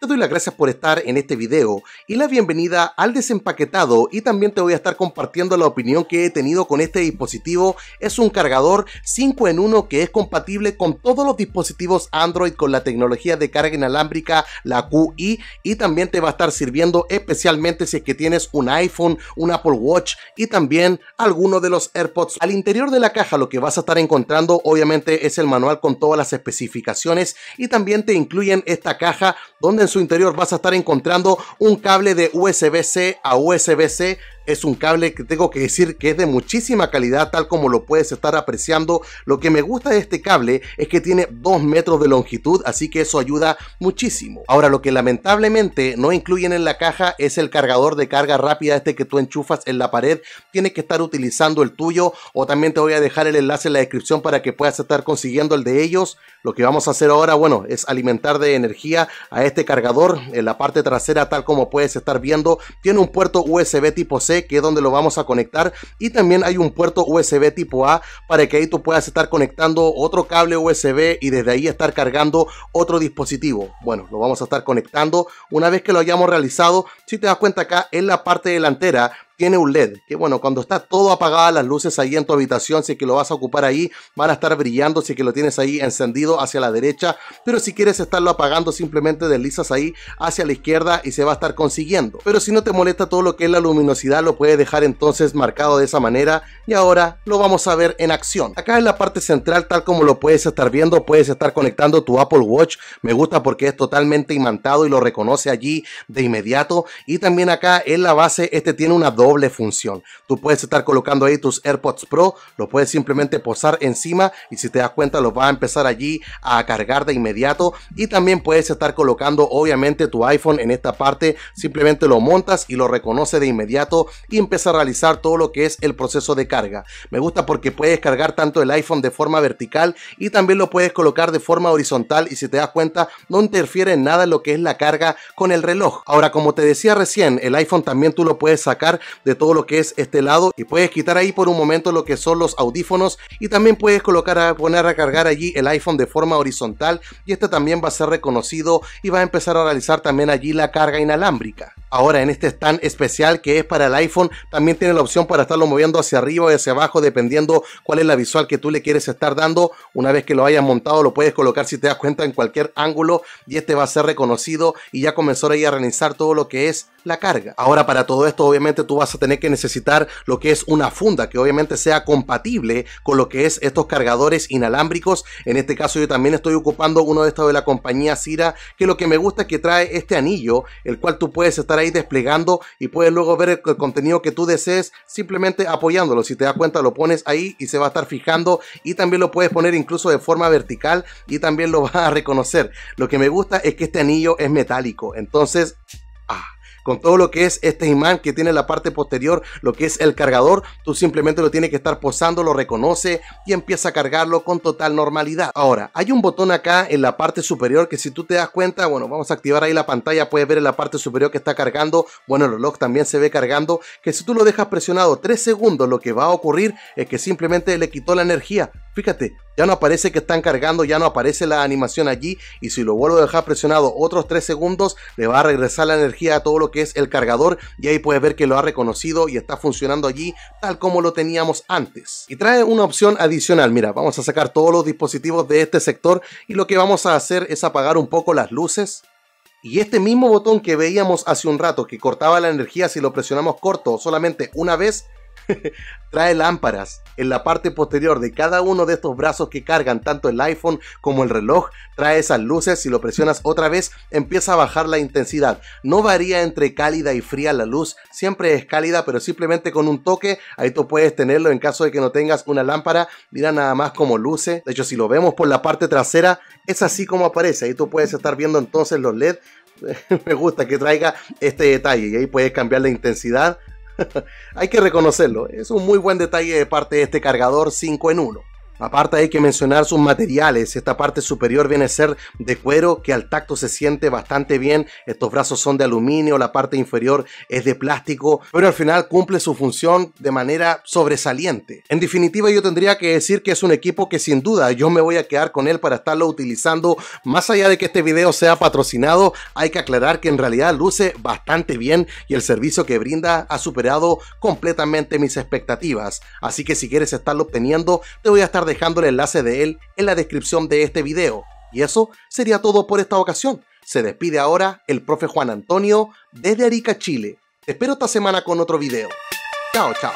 te doy las gracias por estar en este video y la bienvenida al desempaquetado y también te voy a estar compartiendo la opinión que he tenido con este dispositivo. Es un cargador 5 en 1 que es compatible con todos los dispositivos Android con la tecnología de carga inalámbrica, la QI y también te va a estar sirviendo especialmente si es que tienes un iPhone, un Apple Watch y también alguno de los AirPods. Al interior de la caja lo que vas a estar encontrando obviamente es el manual con todas las especificaciones y también te incluyen esta caja donde su interior vas a estar encontrando un cable de USB-C a USB-C es un cable que tengo que decir que es de muchísima calidad tal como lo puedes estar apreciando. Lo que me gusta de este cable es que tiene 2 metros de longitud, así que eso ayuda muchísimo. Ahora lo que lamentablemente no incluyen en la caja es el cargador de carga rápida este que tú enchufas en la pared. Tienes que estar utilizando el tuyo o también te voy a dejar el enlace en la descripción para que puedas estar consiguiendo el de ellos. Lo que vamos a hacer ahora, bueno, es alimentar de energía a este cargador en la parte trasera tal como puedes estar viendo. Tiene un puerto USB tipo C que es donde lo vamos a conectar. Y también hay un puerto USB tipo A para que ahí tú puedas estar conectando otro cable USB y desde ahí estar cargando otro dispositivo. Bueno, lo vamos a estar conectando. Una vez que lo hayamos realizado, si te das cuenta acá en la parte delantera tiene un LED, que bueno, cuando está todo apagada, las luces ahí en tu habitación, si es que lo vas a ocupar ahí, van a estar brillando, si es que lo tienes ahí encendido hacia la derecha, pero si quieres estarlo apagando, simplemente deslizas ahí hacia la izquierda y se va a estar consiguiendo. Pero si no te molesta todo lo que es la luminosidad, lo puedes dejar entonces marcado de esa manera y ahora lo vamos a ver en acción. Acá en la parte central, tal como lo puedes estar viendo, puedes estar conectando tu Apple Watch, me gusta porque es totalmente imantado y lo reconoce allí de inmediato. Y también acá en la base, este tiene una doble función. Tú puedes estar colocando ahí tus AirPods Pro, lo puedes simplemente posar encima y si te das cuenta lo va a empezar allí a cargar de inmediato y también puedes estar colocando obviamente tu iPhone en esta parte, simplemente lo montas y lo reconoce de inmediato y empieza a realizar todo lo que es el proceso de carga. Me gusta porque puedes cargar tanto el iPhone de forma vertical y también lo puedes colocar de forma horizontal y si te das cuenta no interfiere en nada lo que es la carga con el reloj. Ahora como te decía recién, el iPhone también tú lo puedes sacar de todo lo que es este lado y puedes quitar ahí por un momento lo que son los audífonos y también puedes colocar a poner a cargar allí el iPhone de forma horizontal y este también va a ser reconocido y va a empezar a realizar también allí la carga inalámbrica. Ahora en este stand especial que es para el iPhone también tiene la opción para estarlo moviendo hacia arriba o hacia abajo dependiendo cuál es la visual que tú le quieres estar dando. Una vez que lo hayas montado lo puedes colocar si te das cuenta en cualquier ángulo y este va a ser reconocido y ya comenzó ahí a realizar todo lo que es la carga. Ahora para todo esto obviamente tú vas a tener que necesitar lo que es una funda que obviamente sea compatible con lo que es estos cargadores inalámbricos. En este caso yo también estoy ocupando uno de estos de la compañía Sira que lo que me gusta es que trae este anillo el cual tú puedes estar ahí desplegando y puedes luego ver el, contenido que tú desees simplemente apoyándolo. Si te das cuenta lo pones ahí y se va a estar fijando y también lo puedes poner incluso de forma vertical y también lo vas a reconocer. Lo que me gusta es que este anillo es metálico. Entonces, ah, con todo lo que es este imán que tiene la parte posterior, lo que es el cargador, tú simplemente lo tienes que estar posando, lo reconoce y empieza a cargarlo con total normalidad. Ahora, hay un botón acá en la parte superior que si tú te das cuenta, bueno, vamos a activar ahí la pantalla, puedes ver en la parte superior que está cargando, bueno, el reloj también se ve cargando, que si tú lo dejas presionado 3 segundos, lo que va a ocurrir es que simplemente le quitó la energía Fíjate, ya no aparece que están cargando, ya no aparece la animación allí y si lo vuelvo a dejar presionado otros 3 segundos, le va a regresar la energía a todo lo que es el cargador y ahí puedes ver que lo ha reconocido y está funcionando allí tal como lo teníamos antes. Y trae una opción adicional, mira, vamos a sacar todos los dispositivos de este sector y lo que vamos a hacer es apagar un poco las luces y este mismo botón que veíamos hace un rato que cortaba la energía si lo presionamos corto solamente una vez, Trae lámparas. En la parte posterior de cada uno de estos brazos que cargan tanto el iPhone como el reloj, trae esas luces. Si lo presionas otra vez, empieza a bajar la intensidad. No varía entre cálida y fría la luz. Siempre es cálida, pero simplemente con un toque. Ahí tú puedes tenerlo en caso de que no tengas una lámpara. Mira nada más cómo luce. De hecho, si lo vemos por la parte trasera, es así como aparece. Ahí tú puedes estar viendo entonces los LED. Me gusta que traiga este detalle y ahí puedes cambiar la intensidad Hay que reconocerlo, es un muy buen detalle de parte de este cargador 5 en 1. Aparte hay que mencionar sus materiales, esta parte superior viene a ser de cuero que al tacto se siente bastante bien, estos brazos son de aluminio, la parte inferior es de plástico, pero al final cumple su función de manera sobresaliente. En definitiva yo tendría que decir que es un equipo que sin duda yo me voy a quedar con él para estarlo utilizando, más allá de que este video sea patrocinado, hay que aclarar que en realidad luce bastante bien y el servicio que brinda ha superado completamente mis expectativas, así que si quieres estarlo obteniendo te voy a estar dejando el enlace de él en la descripción de este video. Y eso sería todo por esta ocasión. Se despide ahora el profe Juan Antonio desde Arica, Chile. Te espero esta semana con otro video. Chao, chao.